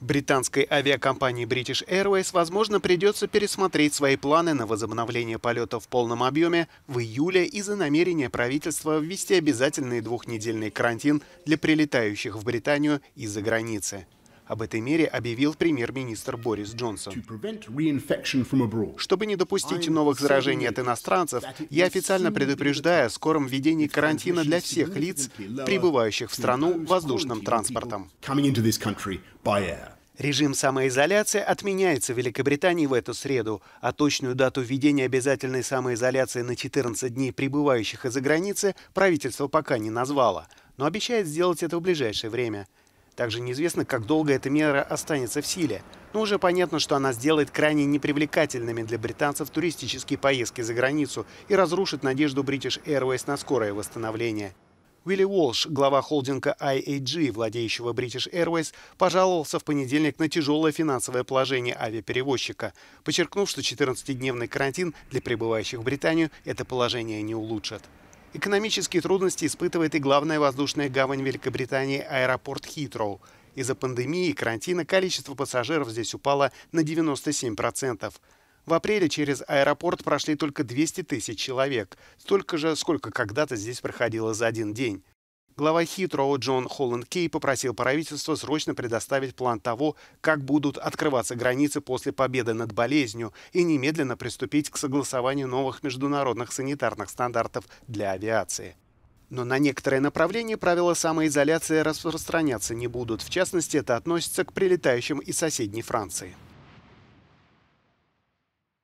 Британской авиакомпании British Airways, возможно, придется пересмотреть свои планы на возобновление полета в полном объеме в июле из-за намерения правительства ввести обязательный двухнедельный карантин для прилетающих в Британию из-за границы. Об этой мере объявил премьер-министр Борис Джонсон. Чтобы не допустить новых заражений от иностранцев, я официально предупреждаю о скором введении карантина для всех лиц, прибывающих в страну воздушным транспортом. Режим самоизоляции отменяется в Великобритании в эту среду, а точную дату введения обязательной самоизоляции на 14 дней прибывающих из-за границы правительство пока не назвало, но обещает сделать это в ближайшее время – также неизвестно, как долго эта мера останется в силе. Но уже понятно, что она сделает крайне непривлекательными для британцев туристические поездки за границу и разрушит надежду British Airways на скорое восстановление. Уилли Уолш, глава холдинга IAG, владеющего British Airways, пожаловался в понедельник на тяжелое финансовое положение авиаперевозчика, подчеркнув, что 14-дневный карантин для прибывающих в Британию это положение не улучшит. Экономические трудности испытывает и главная воздушная гавань Великобритании аэропорт Хитроу. Из-за пандемии и карантина количество пассажиров здесь упало на 97%. В апреле через аэропорт прошли только 200 тысяч человек, столько же, сколько когда-то здесь проходило за один день. Глава Хитроу Джон Холланд Кей попросил правительство срочно предоставить план того, как будут открываться границы после победы над болезнью и немедленно приступить к согласованию новых международных санитарных стандартов для авиации. Но на некоторые направления правила самоизоляции распространяться не будут. В частности, это относится к прилетающим из соседней Франции.